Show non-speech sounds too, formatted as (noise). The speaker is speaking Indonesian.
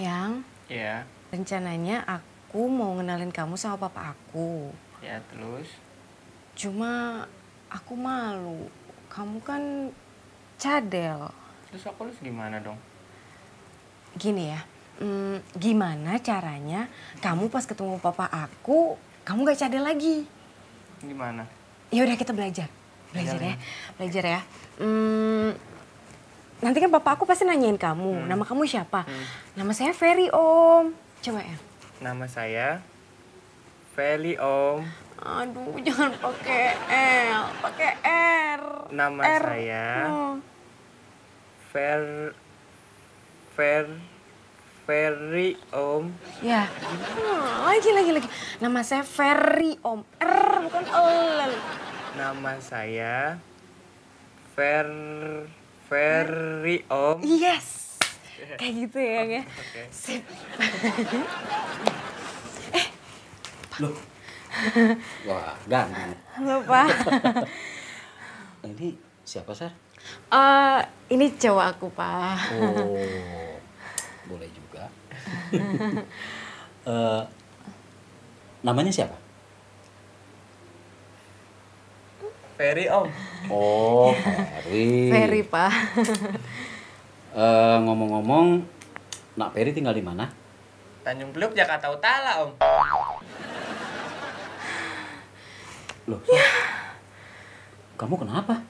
Yang? Iya. Rencananya aku mau ngenalin kamu sama papa aku. Ya, terus? Cuma aku malu. Kamu kan cadel. Terus aku harus gimana dong? Gini ya, hmm, gimana caranya kamu pas ketemu papa aku, kamu gak cadel lagi? Gimana? Ya udah kita belajar. Belajar, ya. belajar ya. ya, belajar ya. Hmm, Nanti kan bapak aku pasti nanyain kamu, hmm. nama kamu siapa? Hmm. Nama saya Ferry Om. Coba ya. Nama saya Ferry Om. Aduh, jangan pakai L, pakai R. Nama R. saya hmm. Fer Fer Ferry Om. Ya. Hmm, lagi lagi lagi. Nama saya Ferry Om. R bukan L. Nama saya Fer Ferry Om. Yes. Kayak gitu ya, ya. Okay. eh, Loh. Wah, ganteng. Halo, Pak. ini siapa, Sar? Uh, ini cowok aku, Pak. Oh, boleh juga. uh, namanya siapa? Ferry om. Oh (laughs) Ferry. Ferry pak. ngomong eh, ngomong-ngomong, Nak Ferry tinggal di mana? Tanjung Priok Jakarta Utara om. Loh, so, ya. kamu kenapa?